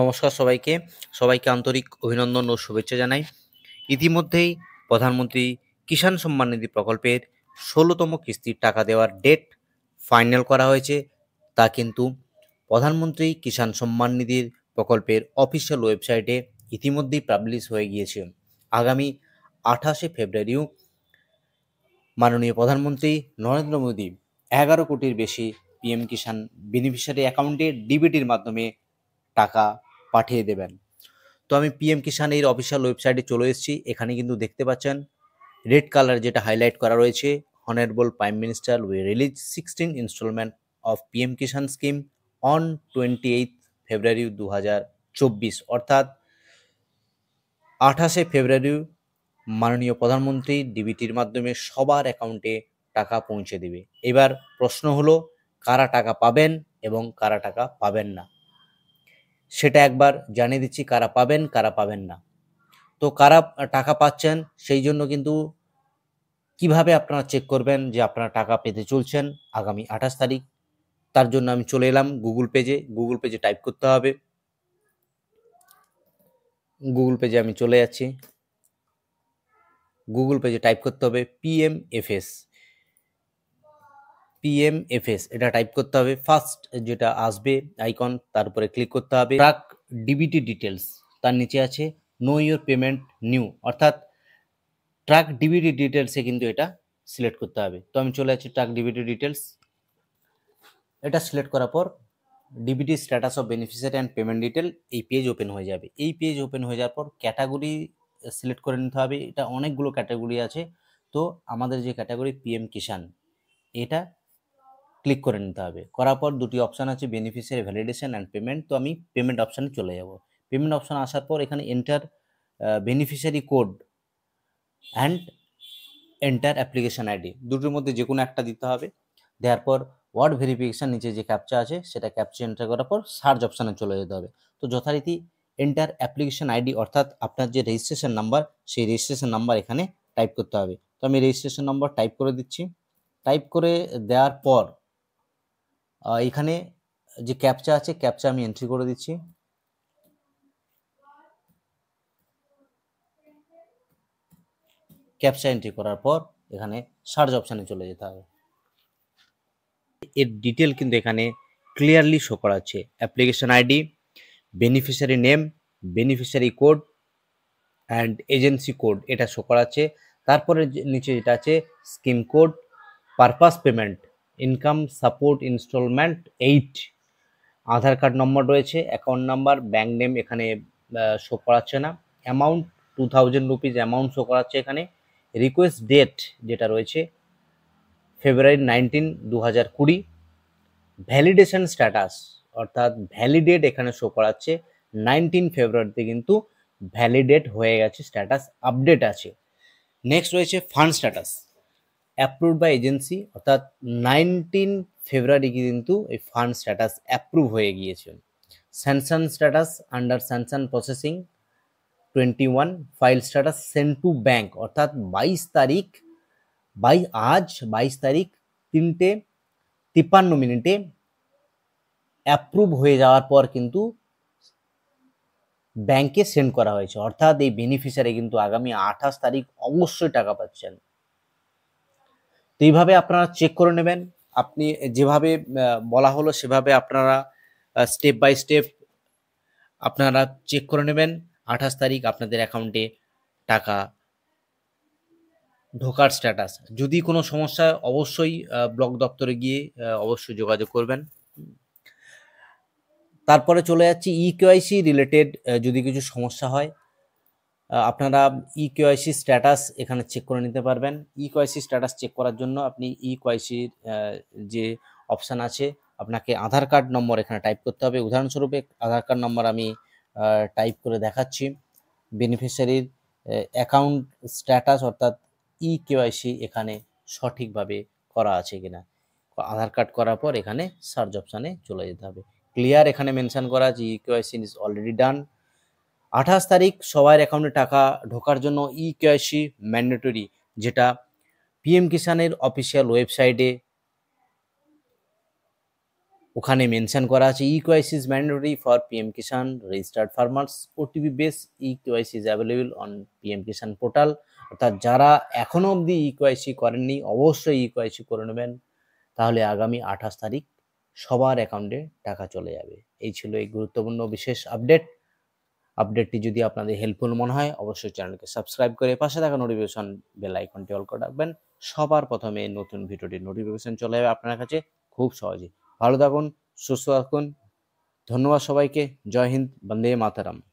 নমস্কার সবাইকে সবাইকে আন্তরিক অভিনন্দন ও শুভেচ্ছা জানাই ইতিমধ্যেই প্রধানমন্ত্রী কিষাণ সম্মান নিধি প্রকল্পের ষোলোতম কিস্তির টাকা দেওয়ার ডেট ফাইনাল করা হয়েছে তা কিন্তু প্রধানমন্ত্রী কিষাণ সম্মান নিধির প্রকল্পের অফিসিয়াল ওয়েবসাইটে ইতিমধ্যেই পাবলিশ হয়ে গিয়েছে আগামী আঠাশে ফেব্রুয়ারিও মাননীয় প্রধানমন্ত্রী নরেন্দ্র মোদী এগারো কোটির বেশি পিএম কিষাণ বেনিফিশিয়ারি অ্যাকাউন্টে ডিবিটির মাধ্যমে টাকা পাঠিয়ে দেবেন তো আমি পিএম কিষান এর অফিসিয়াল ওয়েবসাইটে চলে এসেছি এখানে কিন্তু দেখতে পাচ্ছেন রেড কালার যেটা হাইলাইট করা রয়েছে honourable prime minister we release sixteen instalment of PM Kisan scheme on twenty eighth February দু অর্থাৎ আঠাশে ফেব্রুয়ারি মাননীয় প্রধানমন্ত্রী ডিবিটির মাধ্যমে সবার অ্যাকাউন্টে টাকা পৌঁছে দেবে এবার প্রশ্ন হলো কারা টাকা পাবেন এবং কারা টাকা পাবেন না সেটা একবার জানিয়ে দিচ্ছি কারা পাবেন কারা পাবেন না তো কারা টাকা পাচ্ছেন সেই জন্য কিন্তু কিভাবে আপনারা চেক করবেন যে আপনারা টাকা পেতে চলছেন আগামী আঠাশ তারিখ তার জন্য আমি চলে এলাম গুগল পেজে গুগল পেজে টাইপ করতে হবে গুগল পেজে আমি চলে যাচ্ছি গুগল পেজে টাইপ করতে হবে পিএমএফএস পিএমএফএস এটা টাইপ করতে হবে ফার্স্ট যেটা আসবে আইকন তার উপরে ক্লিক করতে হবে ট্রাক ডিবিটি ডিটেলস তার নিচে আছে নো ইউর পেমেন্ট নিউ অর্থাৎ ট্রাক ডিবিটি ডিটেলসে কিন্তু এটা সিলেক্ট করতে হবে তো আমি চলে আসছি ট্রাক ডিবিটি ডিটেলস এটা সিলেক্ট করার পর DBT status of beneficiary and payment detail এই পেজ ওপেন হয়ে যাবে এই পেজ ওপেন হয়ে যাওয়ার পর ক্যাটাগরি সিলেক্ট করে নিতে হবে এটা অনেকগুলো ক্যাটাগরি আছে তো আমাদের যে ক্যাটাগরি পিএম কিষান এটা ক্লিক করে নিতে হবে করার পর দুটি অপশান আছে বেনিফিশিয়ারি ভ্যালিডেশন অ্যান্ড পেমেন্ট তো আমি পেমেন্ট অপশানে চলে যাব পেমেন্ট অপশান আসার পর এখানে enter beneficiary code and enter application ID দুটোর মধ্যে যে কোনো একটা দিতে হবে দেওয়ার পর ওয়ার্ড ভেরিফিকেশান নিচে যে ক্যাপচা আছে সেটা ক্যাপচা এন্টার করার পর সার্চ অপশানে চলে যেতে হবে তো যথারীতি এন্টার অ্যাপ্লিকেশান আইডি অর্থাৎ আপনার যে রেজিস্ট্রেশন নাম্বার সেই রেজিস্ট্রেশন নাম্বার এখানে টাইপ করতে হবে তো আমি রেজিস্ট্রেশন নাম্বার টাইপ করে দিচ্ছি টাইপ করে দেওয়ার পর এখানে যে ক্যাপচা আছে ক্যাপচা আমি এন্ট্রি করে দিচ্ছি ক্যাপচা এন্ট্রি করার পর এখানে সার্চ অপশানে চলে যেতে হবে এর ডিটেল কিন্তু এখানে ক্লিয়ারলি শো করা আছে application ID beneficiary name beneficiary code and agency code এটা শো করা আছে তারপরে নিচে যেটা আছে scheme code purpose payment income support instalment eight Aadhaar card number রয়েছে অ্যাকাউন্ট নাম্বার ব্যাঙ্ক নেম এখানে শো করাচ্ছে না amount two thousand rupees amount show করাচ্ছে এখানে রিকোয়েস্ট ডেট যেটা রয়েছে ফেব্রুয়ারি নাইনটিন দু হাজার কুড়ি ভ্যালিডেশন স্ট্যাটাস অর্থাৎ ভ্যালিডেট এখানে শো করাচ্ছে নাইনটিন ফেব্রুয়ারিতে কিন্তু ভ্যালিডেট হয়ে গেছে স্ট্যাটাস আপডেট আছে নেক্সট রয়েছে fund status approve by agency অর্থাৎ নাইনটিন ফেব্রুয়ারি কিন্তু এই ফান্ড স্ট্যাটাস অ্যাপ্রুভ হয়ে গিয়েছে sanction status under sanction processing twenty one file status send to bank অর্থাৎ বাইশ তারিখ বাই আজ বাইশ তারিখ তিনটে তিপ্পান্ন মিনিটে অ্যাপ্রুভ হয়ে যাওয়ার পর কিন্তু ব্যাংকে সেন্ড করা হয়েছে অর্থাৎ এই বেনিফিশিয়ারি কিন্তু আগামী আঠাশ তারিখ অবশ্যই টাকা পাচ্ছেন তো এইভাবে আপনারা চেক করে নেবেন আপনি যেভাবে বলা হলো সেভাবে আপনারা স্টেপ বাই স্টেপ আপনারা চেক করে নেবেন আঠাশ তারিখ আপনাদের অ্যাকাউন্টে টাকা ঢোকার স্ট্যাটাস যদি কোনো সমস্যা অবশ্যই ব্লক দপ্তরে গিয়ে অবশ্যই যোগাযোগ করবেন তারপরে চলে যাচ্ছি ই কেওয়াইসি রিলেটেড যদি কিছু সমস্যা হয় আপনারা ই কেওয়াইসি স্ট্যাটাস এখানে চেক করে নিতে পারবেন ই কেওয়াইসি স্ট্যাটাস চেক করার জন্য আপনি ই e কেওয়াইসির যে অপশান আছে আপনাকে আধার কার্ড নম্বর এখানে টাইপ করতে হবে উদাহরণস্বরূপে আধার কার্ড নম্বর আমি টাইপ করে দেখাচ্ছি বেনিফিশিয়ারির অ্যাকাউন্ট স্ট্যাটাস অর্থাৎ ই e কেওয়াইসি এখানে সঠিকভাবে করা আছে কিনা আধার কার্ড করার পর এখানে সার্চ অপশানে চলে যেতে হবে ক্লিয়ার এখানে মেনশান করা আছে e KYC is already done আঠাশ তারিখ সবার অ্যাকাউন্টে টাকা ঢোকার জন্য ই কেওয়াইসি ম্যান্ডেটরি যেটা পিএম কিষানের অফিসিয়াল ওয়েবসাইটে ওখানে মেনশন করা আছে e KYC is mandatory for PM Kisan registered farmers OTP base e KYC is available on PM Kisan portal অর্থাৎ যারা এখনও অবধি ই e কেওয়াইসি করেননি অবশ্যই ই e কেওয়াইসি করে নেবেন তাহলে আগামী আঠাশ তারিখ সবার অ্যাকাউন্টে টাকা চলে যাবে এই ছিল এই গুরুত্বপূর্ণ বিশেষ আপডেট আপডেটটি যদি আপনাদের হেল্পফুল মনে হয় অবশ্যই চ্যানেলকে সাবস্ক্রাইব করে পাশে থাকা নোটিফিকেশন বেল আইকনটি অল করে রাখবেন সবার প্রথমে নতুন ভিডিওটির নোটিফিকেশন চলে যাবে আপনার কাছে খুব সহজে ভালো থাকুন সুস্থ থাকুন ধন্যবাদ সবাইকে জয় হিন্দ বন্দে মাতারাম